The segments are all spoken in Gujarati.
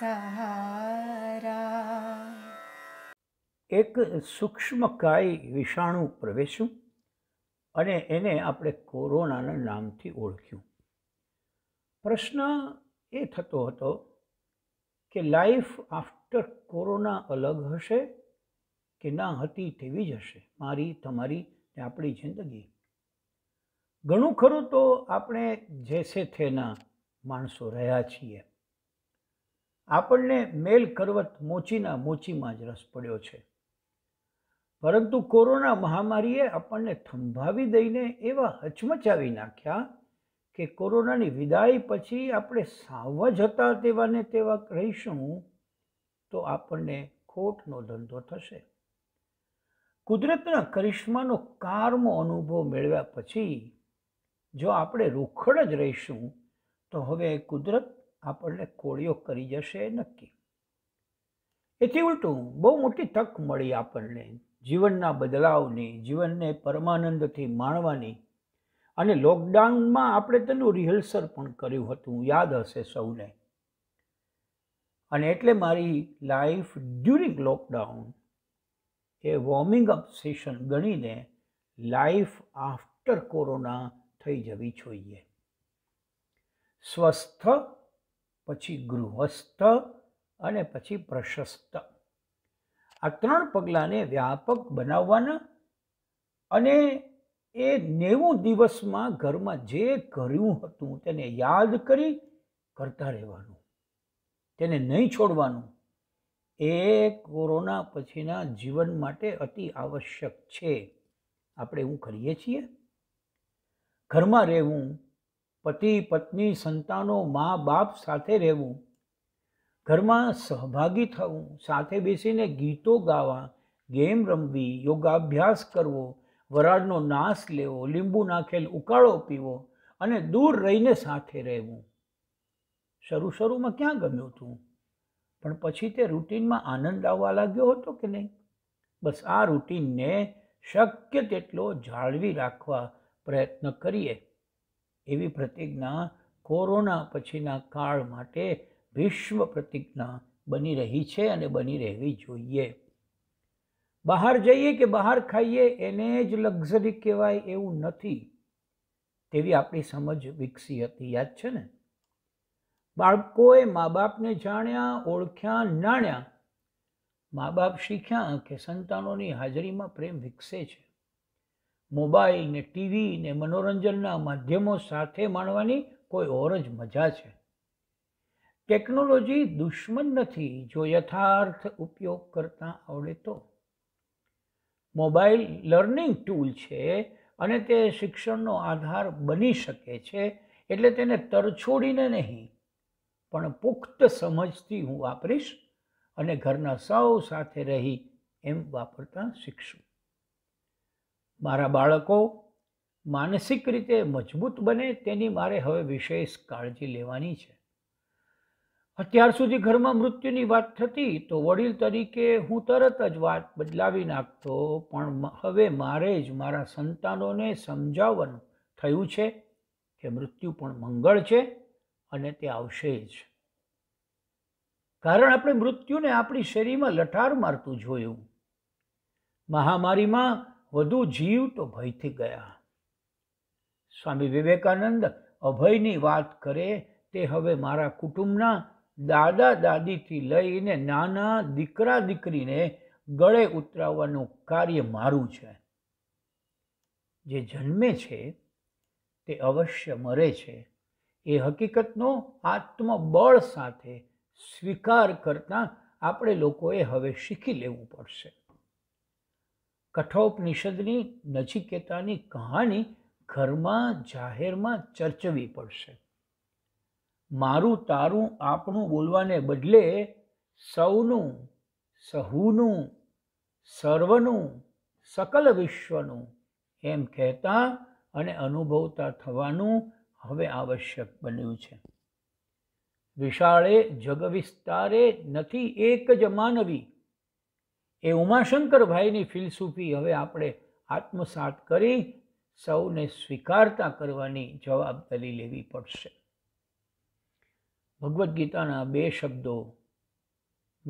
સહારા એક સૂક્ષ્મકાય વિષાણુ પ્રવેશ્યું અને એને આપણે કોરોનાના નામથી ઓળખ્યું પ્રશ્ન એ થતો હતો કે લાઈફ આફ્ટર કોરોના અલગ હશે કે ના હતી તેવી જ હશે મારી તમારી ને આપણી જિંદગી ઘણું ખરું તો આપણે જેસે થેના માણસો રહ્યા છીએ આપણને મેલ કરવત મોચીના મોચીમાં જ રસ પડ્યો છે પરંતુ કોરોના મહામારીએ આપણને થંભાવી દઈને એવા હચમચાવી નાખ્યા કે કોરોનાની વિદાય પછી આપણે સાવ જ હતા તેવાને તેવા રહીશું તો આપણને ખોટનો ધંધો થશે કુદરતના કરિશ્માનો કારમો અનુભવ મેળવ્યા પછી જો આપણે રોખડ જ રહીશું તો હવે કુદરત આપણને કોળીઓ કરી જશે નક્કી એથી ઉલટું બહુ મોટી તક મળી આપણને જીવનના બદલાવની જીવનને પરમાનંદથી માણવાની અને લોકડાઉનમાં આપણે તેનું રિહર્સલ પણ કર્યું હતું યાદ હશે સૌને અને એટલે મારી લાઈફ ડ્યુરિંગ લોકડાઉન એ વોર્મિંગ અપ સેશન ગણીને લાઈફ આફ્ટર કોરોના થઈ જવી જોઈએ સ્વસ્થ પછી ગૃહસ્થ અને પછી પ્રશસ્ત આ ત્રણ પગલાંને વ્યાપક બનાવવાના અને એ નેવું દિવસમાં ઘરમાં જે કર્યું હતું તેને યાદ કરી કરતા રહેવાનું તેને નહીં છોડવાનું એ કોરોના પછીના જીવન માટે અતિ આવશ્યક છે આપણે એવું કરીએ છીએ ઘરમાં રહેવું પતિ પત્ની સંતાનો મા બાપ સાથે રહેવું ઘરમાં સહભાગી થવું સાથે બેસીને ગીતો ગાવા ગેમ રમવી યોગાભ્યાસ કરવો વરાળનો નાશ લેવો લીંબુ નાખેલ ઉકાળો પીવો અને દૂર રહીને સાથે રહેવું શરૂ શરૂમાં ક્યાં ગમ્યું હતું પણ પછી તે રૂટીનમાં આનંદ આવવા લાગ્યો હતો કે નહીં બસ આ રૂટીનને શક્ય તેટલો જાળવી રાખવા પ્રયત્ન કરીએ એવી પ્રતિજ્ઞા કોરોના પછીના કાળ માટે વિશ્વ પ્રતિજ્ઞા બની રહી છે અને બની રહેવી જોઈએ બહાર જઈએ કે બહાર ખાઈએ એને જ લક્ઝરી કહેવાય એવું નથી તેવી આપણી સમજ વિકસી હતી યાદ છે ને બાળકોએ મા બાપને જાણ્યા ઓળખ્યા નાણ્યા મા બાપ શીખ્યા કે સંતાનોની હાજરીમાં પ્રેમ વિકસે છે મોબાઈલ ને ટીવી ને મનોરંજનના માધ્યમો સાથે માણવાની કોઈ ઓર જ મજા છે ટેકનોલોજી દુશ્મન નથી જો યથાર્થ ઉપયોગ કરતાં આવડે તો મોબાઈલ લર્નિંગ ટૂલ છે અને તે શિક્ષણનો આધાર બની શકે છે એટલે તેને તરછોડીને નહીં પણ પુખ્ત સમજથી હું વાપરીશ અને ઘરના સૌ સાથે રહી એમ વાપરતા શીખશું મારા બાળકો માનસિક રીતે મજબૂત બને તેની મારે હવે વિશેષ કાળજી લેવાની છે અત્યાર સુધી ઘરમાં મૃત્યુની વાત થતી તો વડીલ તરીકે હું તરત જ વાત બદલાવી નાખતો પણ હવે મારે જ મારા સંતાનોને સમજાવવાનું થયું છે કે મૃત્યુ પણ મંગળ છે અને તે આવશે જ કારણ આપણે મૃત્યુને આપણી શેરીમાં લઠાર મારતું જોયું મહામારીમાં વધુ જીવ તો ભયથી ગયા સ્વામી વિવેકાનંદ અભયની વાત કરે તે હવે મારા કુટુંબના દાદા દાદીથી લઈને નાના દીકરા દીકરીને ગળે ઉતરાવવાનું કાર્ય મારું છે જે જન્મે છે તે અવશ્ય મરે છે એ હકીકતનો આત્મબળ સાથે સ્વીકાર કરતાં આપણે લોકોએ હવે શીખી લેવું પડશે કઠોપનિષદની નજીકેતાની કહાણી ઘરમાં જાહેરમાં ચર્ચવી પડશે મારું તારું આપણું બોલવાને બદલે સૌનું સહુનું સર્વનું સકલ વિશ્વનું એમ કહેતા અને અનુભવતા થવાનું હવે આવશ્યક બન્યું છે વિશાળે જગવિસ્તારે નથી એક જ માનવી એ ઉમાશંકરભાઈની ફિલસૂફી હવે આપણે આત્મસાત કરી સૌને સ્વીકારતા કરવાની જવાબદારી લેવી પડશે ભગવદ્ ગીતાના બે શબ્દો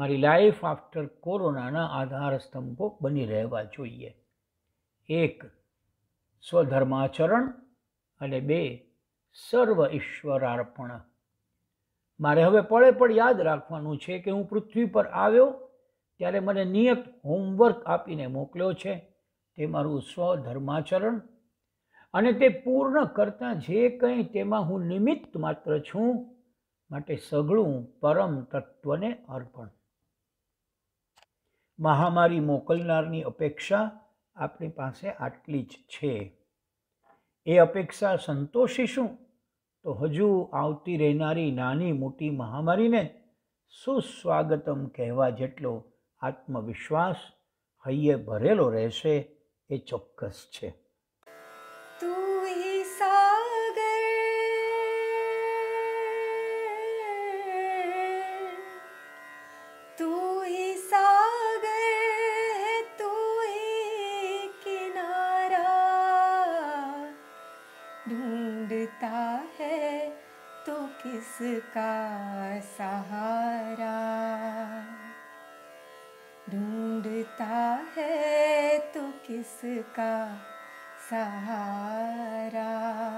મારી લાઈફ આફ્ટર કોરોનાના આધાર સ્તંભો બની રહેવા જોઈએ એક સ્વધર્માચરણ અને બે સર્વ ઈશ્વરાર્પણ મારે હવે પળે પળ યાદ રાખવાનું છે કે હું પૃથ્વી પર આવ્યો ત્યારે મને નિયત હોમવર્ક આપીને મોકલ્યો છે તે મારું સ્વધર્માચરણ અને તે પૂર્ણ કરતાં જે કંઈ તેમાં હું નિમિત્ત માત્ર છું માટે સઘળું પરમ તત્વને અર્પણ મહામારી મોકલનારની અપેક્ષા આપણી પાસે આટલી જ છે એ અપેક્ષા સંતોષીશું તો હજુ આવતી રહેનારી નાની મોટી મહામારીને સુસ્વાગતમ કહેવા જેટલો આત્મવિશ્વાસ હૈયે ભરેલો રહેશે એ ચોક્કસ છે इसका सहारा